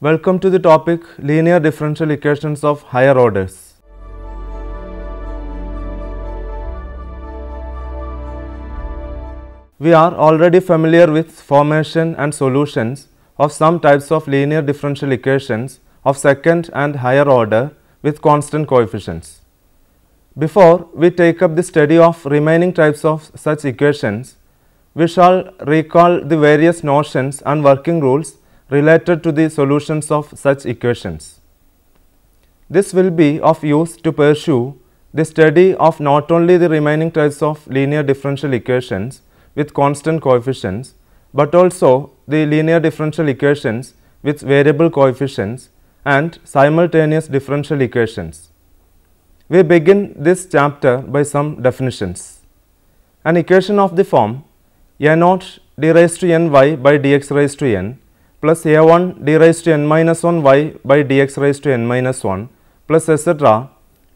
Welcome to the topic linear differential equations of higher orders. We are already familiar with formation and solutions of some types of linear differential equations of second and higher order with constant coefficients. Before we take up the study of remaining types of such equations, we shall recall the various notions and working rules related to the solutions of such equations. This will be of use to pursue the study of not only the remaining types of linear differential equations with constant coefficients, but also the linear differential equations with variable coefficients and simultaneous differential equations. We begin this chapter by some definitions. An equation of the form a naught d raised to n y by dx raised to n plus a1 d raised to n minus 1 y by dx raised to n minus 1 plus etc.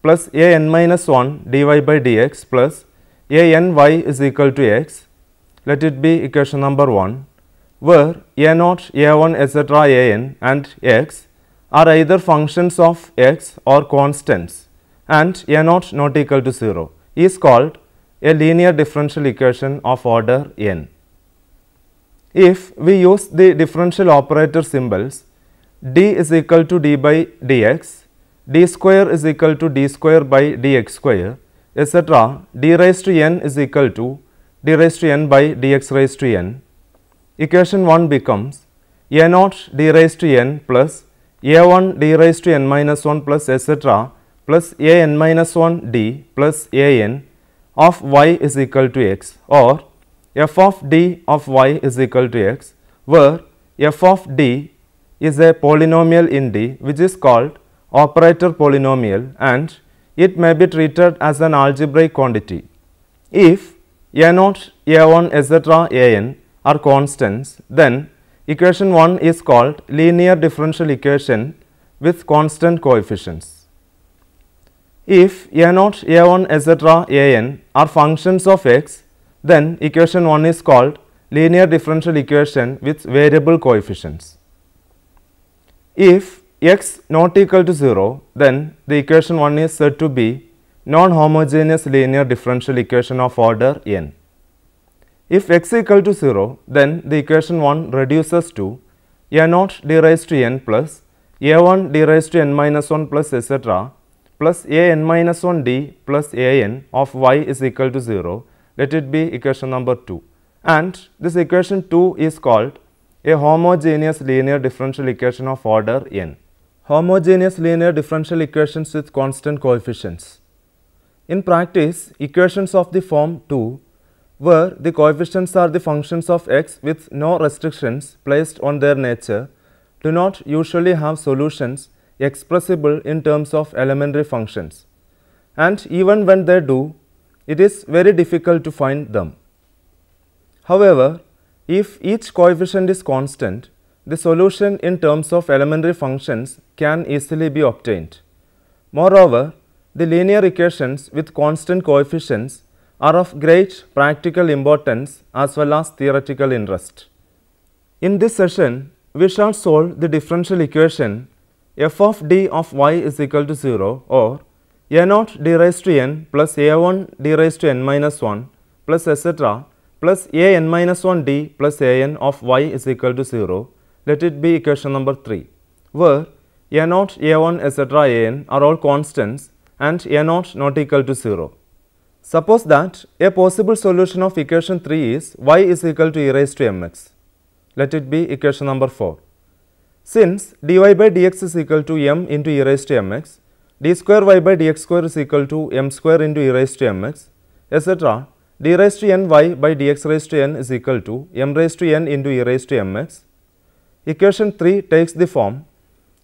plus a n minus 1 dy by dx plus a n y is equal to x. Let it be equation number 1 where a 0 a 1 etc. a n and x are either functions of x or constants and a 0 not equal to 0 is called a linear differential equation of order n if we use the differential operator symbols d is equal to d by dx, d square is equal to d square by dx square etc. d raised to n is equal to d raised to n by dx raised to n. Equation 1 becomes a naught d raised to n plus a 1 d raised to n minus 1 plus etc. plus a n minus 1 d plus a n of y is equal to x or f of d of y is equal to x, where f of d is a polynomial in d which is called operator polynomial and it may be treated as an algebraic quantity. If a naught, a 1 etc., a n are constants, then equation 1 is called linear differential equation with constant coefficients. If a naught, a 1 etc., a n are functions of x, then equation 1 is called linear differential equation with variable coefficients. If x not equal to 0, then the equation 1 is said to be non-homogeneous linear differential equation of order n. If x equal to 0, then the equation 1 reduces to a naught d raised to n plus a 1 d raised to n minus 1 plus etc. plus a n minus 1 d plus a n of y is equal to 0 let it be equation number 2 and this equation 2 is called a homogeneous linear differential equation of order n. Homogeneous linear differential equations with constant coefficients. In practice, equations of the form 2 where the coefficients are the functions of x with no restrictions placed on their nature do not usually have solutions expressible in terms of elementary functions. And even when they do, it is very difficult to find them. However, if each coefficient is constant, the solution in terms of elementary functions can easily be obtained. Moreover, the linear equations with constant coefficients are of great practical importance as well as theoretical interest. In this session, we shall solve the differential equation f of d of y is equal to 0 or a naught d raised to n plus a1 d raised to n minus 1 plus etc plus a n minus 1 d plus a n of y is equal to 0. Let it be equation number 3, where a naught a1, etc, an are all constants and a naught not equal to 0. Suppose that a possible solution of equation 3 is y is equal to e raised to mx. Let it be equation number 4. Since dy by dx is equal to m into e raised to mx, d square y by dx square is equal to m square into e raised to mx, etc. d raised to n y by dx raised to n is equal to m raised to n into e raised to mx. Equation 3 takes the form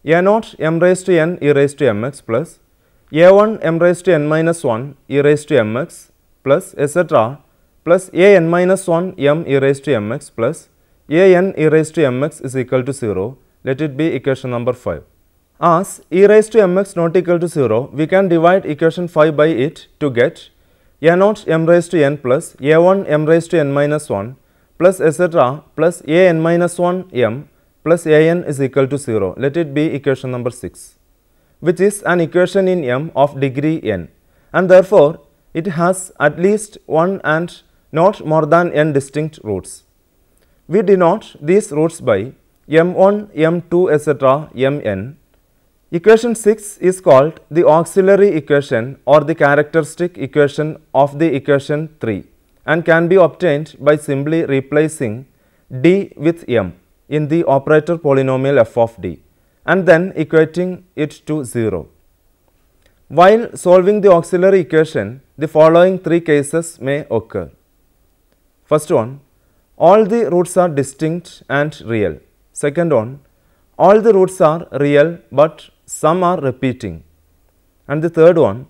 a naught m raised to n e raised to mx plus a 1 m raised to n minus 1 e raised to mx plus etc. plus a n minus 1 m e raised to mx plus a n e raised to mx is equal to 0. Let it be equation number 5. As e raised to mx not equal to 0, we can divide equation 5 by it to get a naught m raised to n plus a1 m raised to n minus 1 plus etc. plus a n minus 1 m plus a n is equal to 0. Let it be equation number 6, which is an equation in m of degree n and therefore, it has at least one and not more than n distinct roots. We denote these roots by m1, m2, etc., mn Equation 6 is called the auxiliary equation or the characteristic equation of the equation 3 and can be obtained by simply replacing d with m in the operator polynomial f of d and then equating it to 0. While solving the auxiliary equation, the following three cases may occur. First one, all the roots are distinct and real. Second one, all the roots are real but some are repeating. And the third one,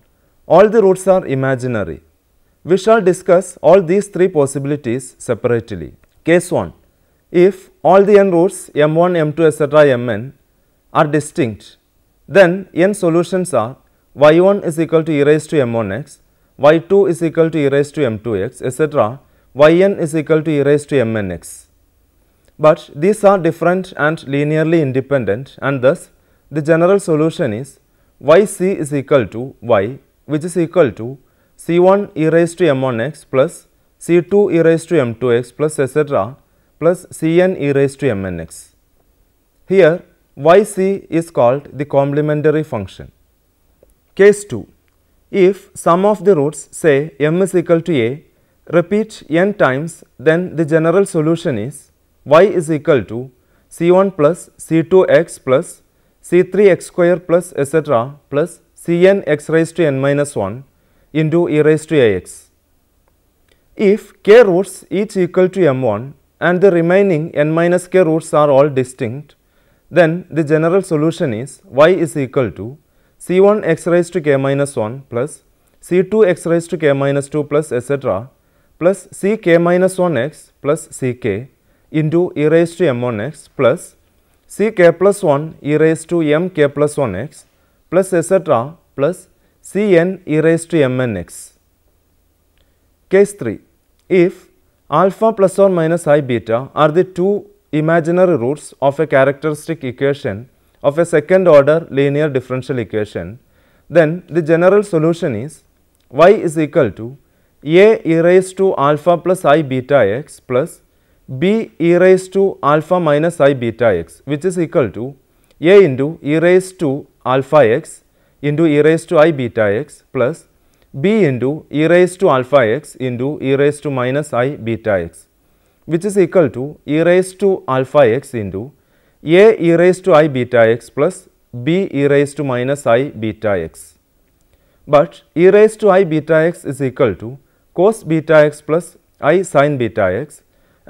all the roots are imaginary. We shall discuss all these three possibilities separately. Case 1. If all the n roots m1, m2, etc., mn are distinct, then n solutions are y1 is equal to e raised to m1x, y2 is equal to e raised to m2x, etc., yn is equal to e raised to mnx. But these are different and linearly independent and thus the general solution is yc is equal to y which is equal to c1 e raised to m1x plus c2 e raised to m2x plus etc plus cn e raised to mnx. Here yc is called the complementary function. Case 2. If sum of the roots say m is equal to a repeat n times then the general solution is y is equal to c1 plus c2x plus c3 x square plus etc. plus cn x raised to n minus 1 into e raised to ax. If k roots each equal to m1 and the remaining n minus k roots are all distinct, then the general solution is y is equal to c1 x raised to k minus 1 plus c2 x raised to k minus 2 plus etc. plus c k minus 1 x plus c k into e raised to m1 x plus ck plus 1 e raise to mk plus 1x plus etc. plus cn raise to mnx. Case 3. If alpha plus or minus i beta are the two imaginary roots of a characteristic equation of a second order linear differential equation, then the general solution is y is equal to a e raise to alpha plus i beta x plus b e raised to alpha minus i beta x which is equal to a into e raised to alpha x into e raised to i beta x plus b into e raised to alpha x into e raised to minus i beta x which is equal to e raised to alpha x into a e raised to i beta x plus b e raised to minus i beta x. But e raised to i beta x is equal to cos beta x plus i sin beta x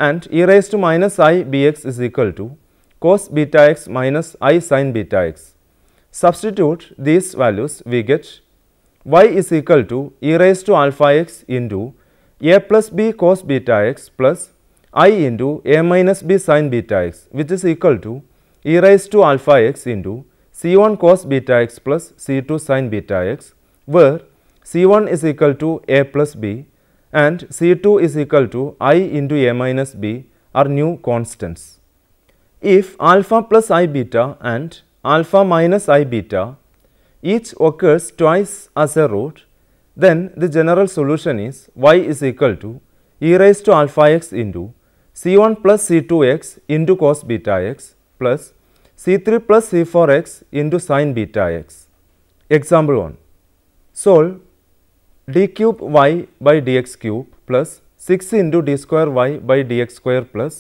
and e raised to minus i bx is equal to cos beta x minus i sin beta x. Substitute these values we get y is equal to e raised to alpha x into a plus b cos beta x plus i into a minus b sin beta x which is equal to e raised to alpha x into c 1 cos beta x plus c 2 sin beta x where c 1 is equal to a plus b and C2 is equal to i into a minus b are new constants. If alpha plus i beta and alpha minus i beta each occurs twice as a root, then the general solution is y is equal to e raised to alpha x into c1 plus c2 x into cos beta x plus c3 plus c4 x into sin beta x. Example 1. Solve d cube y by dx cube plus 6 into d square y by dx square plus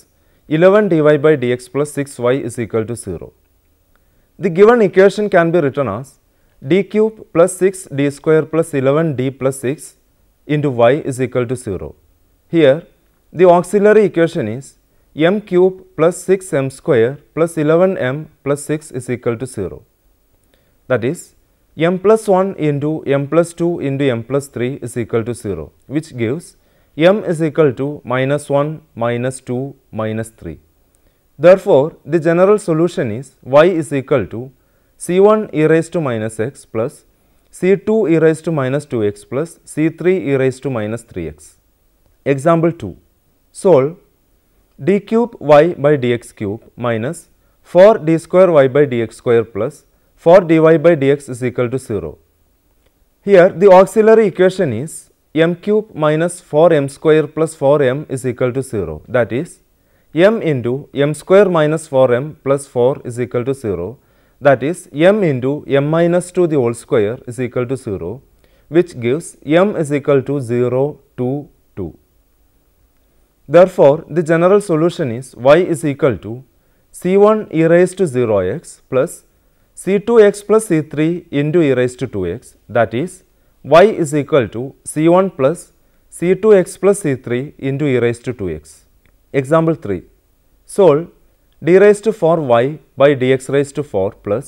11 dy by dx plus 6 y is equal to 0. The given equation can be written as d cube plus 6 d square plus 11 d plus 6 into y is equal to 0. Here, the auxiliary equation is m cube plus 6 m square plus 11 m plus 6 is equal to 0. That is, m plus 1 into m plus 2 into m plus 3 is equal to 0, which gives m is equal to minus 1 minus 2 minus 3. Therefore, the general solution is y is equal to c1 e raised to minus x plus c2 e raised to minus 2x plus c3 e raised to minus 3x. Example 2. Solve d cube y by dx cube minus 4 d square y by dx square plus for dy by dx is equal to 0. Here the auxiliary equation is m cube minus 4m square plus 4m is equal to 0 that is m into m square minus 4m plus 4 is equal to 0 that is m into m minus 2 the whole square is equal to 0 which gives m is equal to 0 2 2. Therefore, the general solution is y is equal to c 1 e raised to 0 x plus c2x plus c3 into e raised to 2x that is y is equal to c1 plus c2x plus c3 into e raised to 2x. Example 3. Solve d raised to 4y by dx raised to 4 plus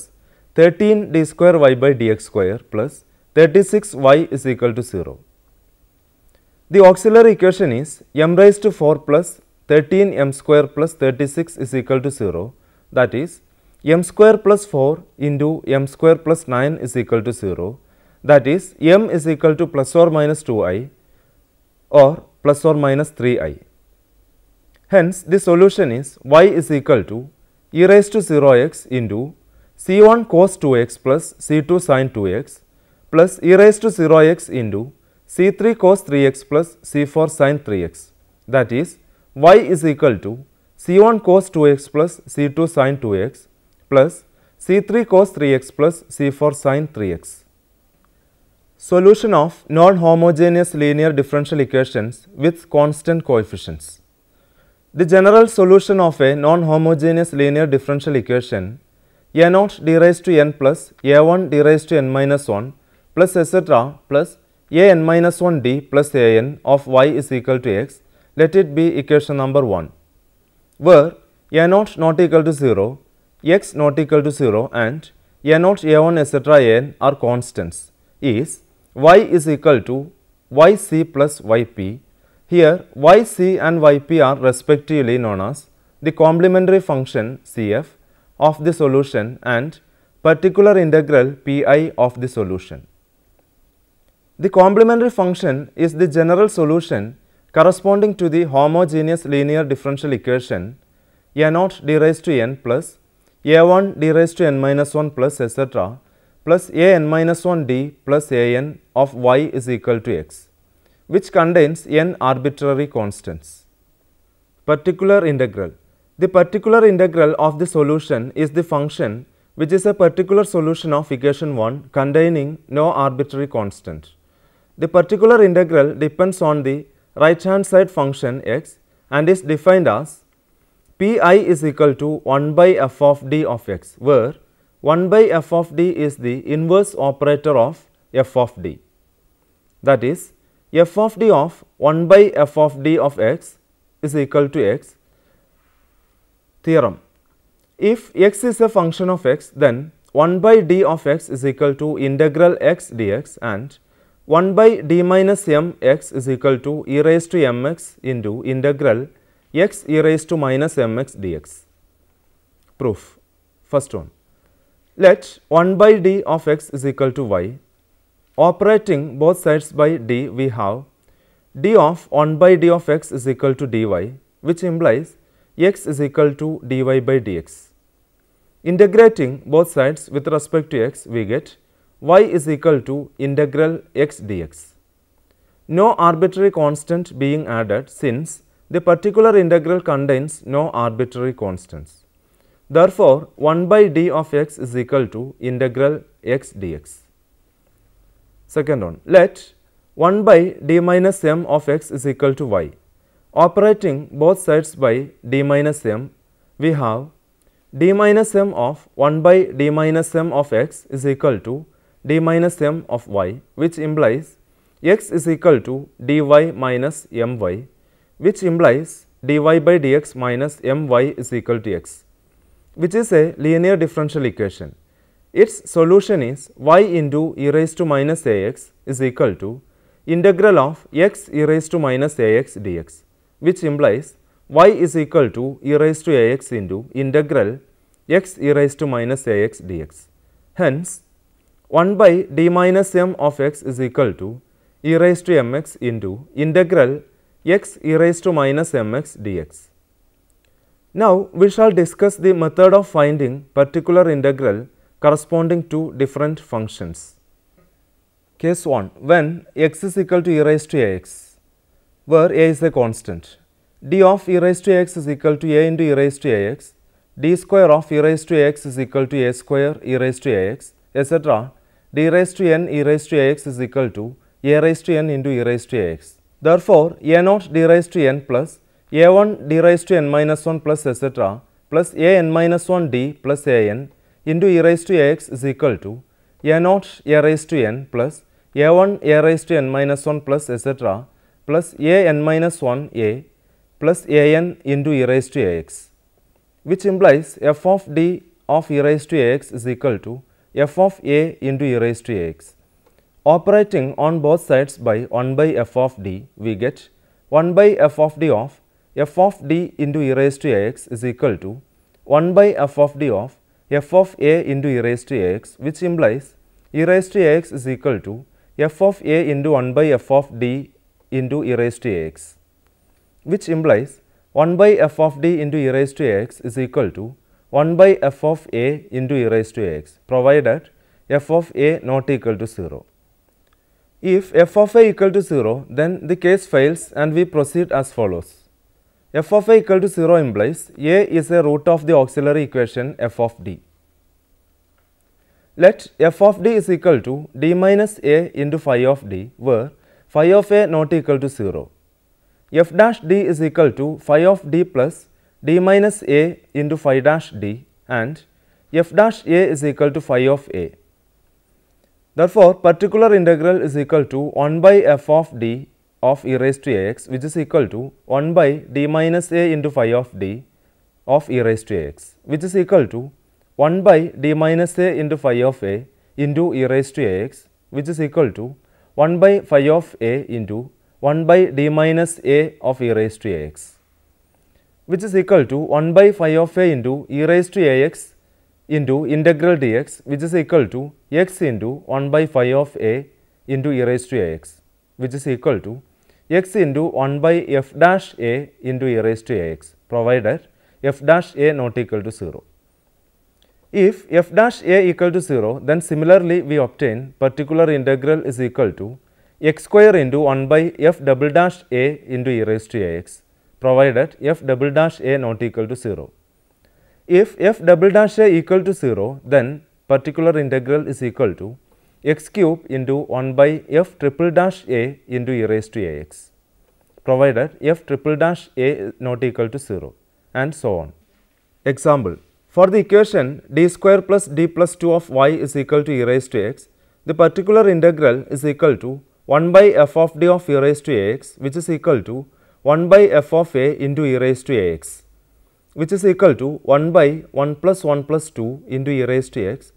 13 d square y by dx square plus 36 y is equal to 0. The auxiliary equation is m raised to 4 plus 13 m square plus 36 is equal to 0 that is m square plus 4 into m square plus 9 is equal to 0 that is m is equal to plus or minus 2i or plus or minus 3i. Hence, the solution is y is equal to e raised to 0x into c1 cos 2x plus c2 sin 2x plus e raised to 0x into c3 cos 3x plus c4 sin 3x that is y is equal to c1 cos 2x plus c2 sin 2x plus C3 cos 3x plus C4 sin 3x. Solution of non-homogeneous linear differential equations with constant coefficients. The general solution of a non-homogeneous linear differential equation a naught d raised to n plus a 1 d raised to n minus 1 plus etc. plus a n minus 1 d plus a n of y is equal to x, let it be equation number 1, where a naught not equal to 0 x not equal to 0 and a naught, a 1 etc. n are constants is y is equal to y c plus y p. Here y c and y p are respectively known as the complementary function c f of the solution and particular integral p i of the solution. The complementary function is the general solution corresponding to the homogeneous linear differential equation a naught d raised to n plus a1 d raised to n minus 1 plus etc. plus a n minus 1 d plus a n of y is equal to x, which contains n arbitrary constants. Particular integral The particular integral of the solution is the function which is a particular solution of equation 1 containing no arbitrary constant. The particular integral depends on the right hand side function x and is defined as pi is equal to 1 by f of d of x, where 1 by f of d is the inverse operator of f of d. That is, f of d of 1 by f of d of x is equal to x theorem. If x is a function of x, then 1 by d of x is equal to integral x dx and 1 by d minus m x is equal to e raised to m x into integral x e raised to minus mx dx. Proof. First one. Let 1 by d of x is equal to y. Operating both sides by d, we have d of 1 by d of x is equal to dy, which implies x is equal to dy by dx. Integrating both sides with respect to x, we get y is equal to integral x dx. No arbitrary constant being added since the particular integral contains no arbitrary constants. Therefore, 1 by d of x is equal to integral x dx. Second one, let 1 by d minus m of x is equal to y. Operating both sides by d minus m, we have d minus m of 1 by d minus m of x is equal to d minus m of y, which implies x is equal to dy minus my which implies dy by dx minus my is equal to x, which is a linear differential equation. Its solution is y into e raised to minus ax is equal to integral of x e raised to minus ax dx, which implies y is equal to e raised to ax into integral x e raised to minus ax dx. Hence, 1 by d minus m of x is equal to e raised to mx into integral x e raised to minus mx dx. Now, we shall discuss the method of finding particular integral corresponding to different functions. Case 1. When x is equal to e raised to ax, where a is a constant, d of e raised to ax is equal to a into e raised to ax, d square of e raised to ax is equal to a square e raised to ax, etc. d raised to n e raised to ax is equal to a raised to n into e raised to ax. Therefore, a0 d raised to n plus a1 d raised to n minus 1 plus etc. plus a n minus 1 d plus a n into e raised to ax is equal to a0 a raised to n plus a1 a raised to n minus 1 plus etc. plus a n minus 1 a plus a n into e raised to ax which implies f of d of e raised to ax is equal to f of a into e raised to ax. Operating on both sides by 1 by f of d, we get 1 by f of d of f of d into e raised to ax is equal to 1 by f of d of f of a into e raised to ax, which implies e raised to ax is equal to f of a into 1 by f of d into e raised to ax, which implies 1 by f of d into e raised to ax is equal to 1 by f of a into e raised to ax, provided f of a not equal to 0. If f of a equal to 0, then the case fails and we proceed as follows. f of a equal to 0 implies a is a root of the auxiliary equation f of d. Let f of d is equal to d minus a into phi of d, where phi of a not equal to 0. f dash d is equal to phi of d plus d minus a into phi dash d and f dash a is equal to phi of a. Therefore, particular integral is equal to 1 by f of d of e raised to ax which is equal to 1 by d minus a into phi of d of e raised to ax which is equal to 1 by d minus a into phi of a into e raised to ax which is equal to 1 by phi of a into 1 by d minus a of e raised to ax which is equal to 1 by phi of a into e raised to ax into integral dx which is equal to x into 1 by phi of a into e raised to ax which is equal to x into 1 by f dash a into e raised to ax provided f dash a not equal to 0. If f dash a equal to 0 then similarly we obtain particular integral is equal to x square into 1 by f double dash a into e raised to ax provided f double dash a not equal to 0 if f double dash a equal to 0, then particular integral is equal to x cube into 1 by f triple dash a into e raised to ax, provided f triple dash a not equal to 0 and so on. Example, for the equation d square plus d plus 2 of y is equal to e raised to x, the particular integral is equal to 1 by f of d of e raised to ax which is equal to 1 by f of a into e raised to ax which is equal to 1 by 1 plus 1 plus 2 into e raised to x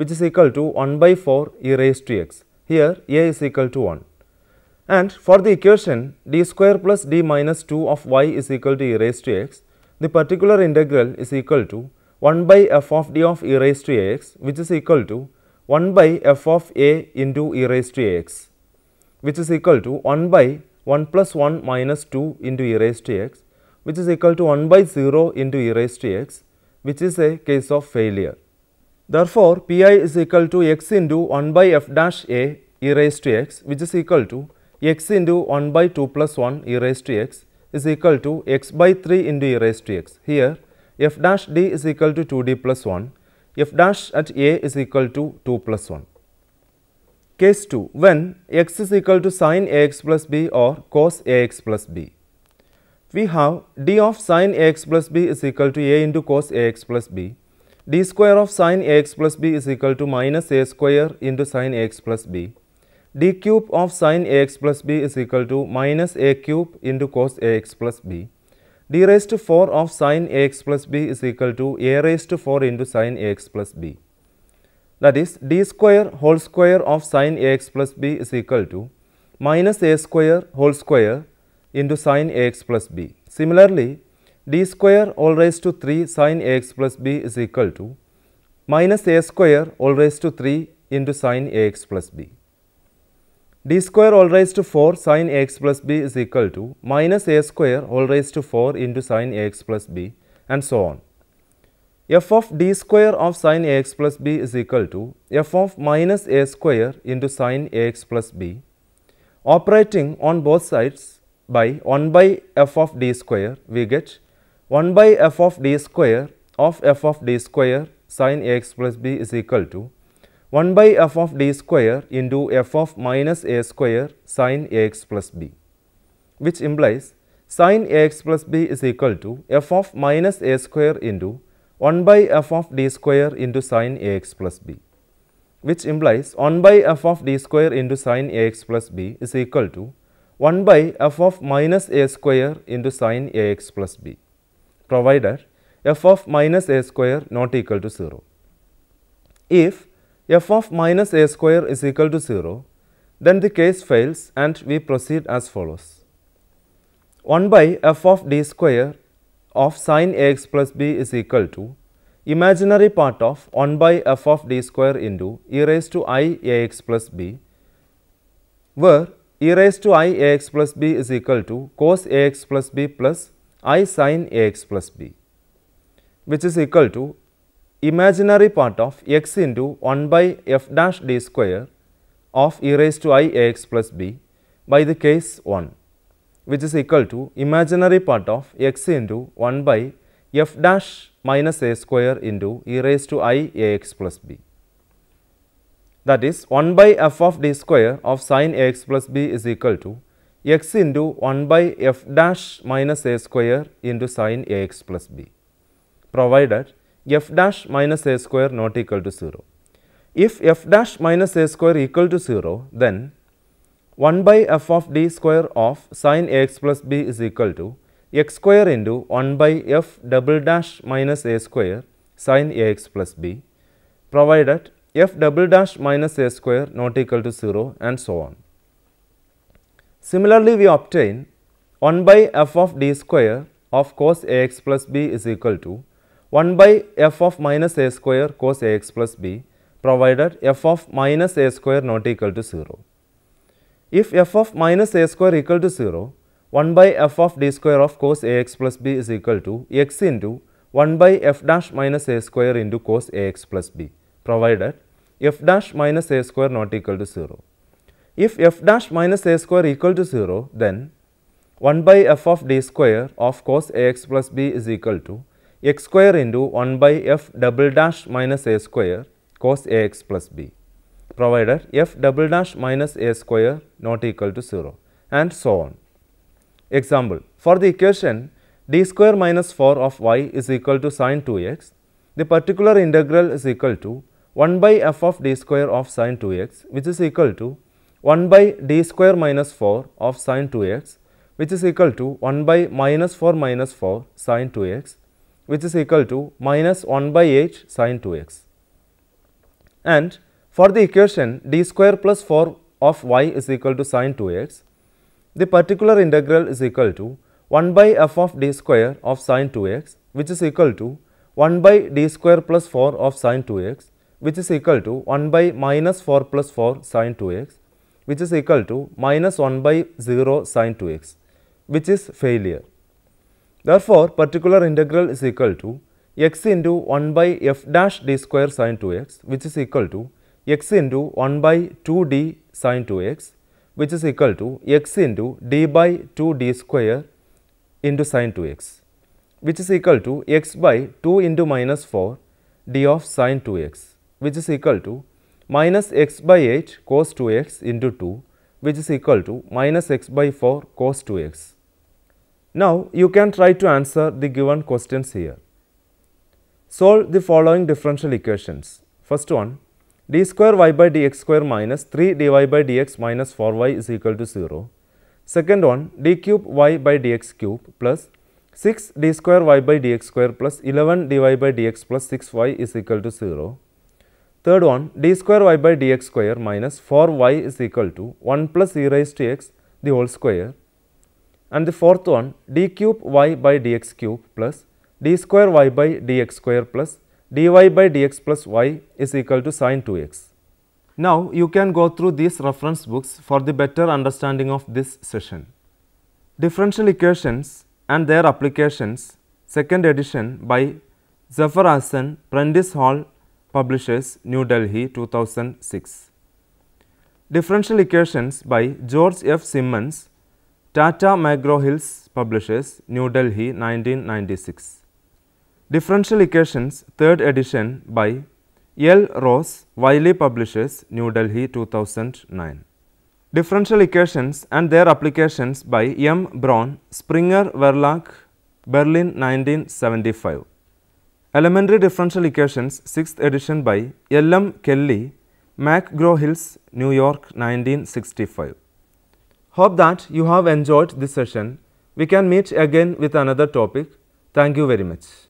which is equal to 1 by 4 e raised to x. Here a is equal to 1. And for the equation d square plus d minus 2 of y is equal to e raised to x, the particular integral is equal to 1 by f of d of e raised to x, which is equal to 1 by f of a into e raised to x, which is equal to 1 by 1 plus 1 minus 2 into e raised to x which is equal to 1 by 0 into e raised to x which is a case of failure. Therefore, Pi is equal to x into 1 by f dash a e raised to x which is equal to x into 1 by 2 plus 1 e raised to x is equal to x by 3 into e raised to x. Here f dash d is equal to 2d plus 1, f dash at a is equal to 2 plus 1. Case 2. When x is equal to sin ax plus b or cos ax plus b we have d of sine ax plus b is equal to a into cos ax plus b, d square of sine ax plus b is equal to minus a square into sine ax plus b, d cube of sine ax plus b is equal to minus a cube into cos ax plus b, d raised to 4 of sin ax plus b is equal to a raised to 4 into sin ax plus b. That is d square whole square of sine ax plus b is equal to minus a square whole square into sin ax plus b. Similarly, d square all raised to 3 sin ax plus b is equal to minus a square all raised to 3 into sin ax plus b. d square all raised to 4 sin ax plus b is equal to minus a square all raised to 4 into sin ax plus b and so on. f of d square of sin ax plus b is equal to f of minus a square into sin ax plus b operating on both sides by 1 by f of d square, we get 1 by f of d square of f of d square sin ax plus b is equal to 1 by f of d square into f of minus a square sin ax plus b, which implies sin ax plus b is equal to f of minus a square into 1 by f of d square into sin ax plus b, which implies 1 by f of d square into sin ax plus b is equal to 1 by f of minus a square into sine a x plus b, provided f of minus a square not equal to 0. If f of minus a square is equal to 0, then the case fails and we proceed as follows. 1 by f of d square of sine a x plus b is equal to imaginary part of 1 by f of d square into e raised to i a x plus b, where e raised to i a x plus b is equal to cos a x plus b plus i sin a x plus b, which is equal to imaginary part of x into 1 by f dash d square of e raised to i a x plus b by the case 1, which is equal to imaginary part of x into 1 by f dash minus a square into e raised to i a x plus b that is 1 by f of d square of sin ax plus b is equal to x into 1 by f dash minus a square into sin ax plus b, provided f dash minus a square not equal to 0. If f dash minus a square equal to 0, then 1 by f of d square of sin ax plus b is equal to x square into 1 by f double dash minus a square sin ax plus b, provided f double dash minus a square not equal to 0 and so on. Similarly, we obtain 1 by f of d square of cos a x plus b is equal to 1 by f of minus a square cos a x plus b provided f of minus a square not equal to 0. If f of minus a square equal to 0, 1 by f of d square of cos a x plus b is equal to x into 1 by f dash minus a square into cos a x plus b provided f dash minus a square not equal to 0. If f dash minus a square equal to 0, then 1 by f of d square of cos ax plus b is equal to x square into 1 by f double dash minus a square cos ax plus b, provided f double dash minus a square not equal to 0 and so on. Example, for the equation d square minus 4 of y is equal to sine 2x, the particular integral is equal to 1 by f of d square of sine 2x which is equal to 1 by d square minus 4 of sine 2x which is equal to 1 by minus 4 minus 4 sine 2x which is equal to minus 1 by h sine 2x. And for the equation d square plus 4 of y is equal to sine 2x, the particular integral is equal to 1 by f of d square of sine 2x which is equal to 1 by d square plus 4 of sine 2x which is equal to 1 by minus 4 plus 4 sine 2x which is equal to minus 1 by 0 sine 2x which is failure. Therefore, particular integral is equal to x into 1 by f dash d square sine 2x which is equal to x into 1 by 2d sine 2x which is equal to x into d by 2d square into sine 2x which is equal to x by 2 into minus 4 d of sine 2x which is equal to minus x by 8 cos 2x into 2 which is equal to minus x by 4 cos 2x. Now, you can try to answer the given questions here. Solve the following differential equations. First one, d square y by dx square minus 3 dy by dx minus 4y is equal to 0. Second one, d cube y by dx cube plus 6 d square y by dx square plus 11 dy by dx plus 6y is equal to 0. Third one, d square y by dx square minus 4y is equal to 1 plus e raised to x the whole square. And the fourth one, d cube y by dx cube plus d square y by dx square plus dy by dx plus y is equal to sine 2x. Now, you can go through these reference books for the better understanding of this session. Differential equations and their applications, second edition by Zephyr Asen, Prentice Hall Publishers, New Delhi 2006. Differential Equations by George F. Simmons, Tata McGraw Hills Publishers, New Delhi 1996. Differential Equations, 3rd edition by L. Ross, Wiley Publishers, New Delhi 2009. Differential Equations and Their Applications by M. Braun, Springer Verlag, Berlin 1975. Elementary Differential Equations, 6th edition by L. M. Kelly, McGraw-Hills, New York, 1965. Hope that you have enjoyed this session. We can meet again with another topic. Thank you very much.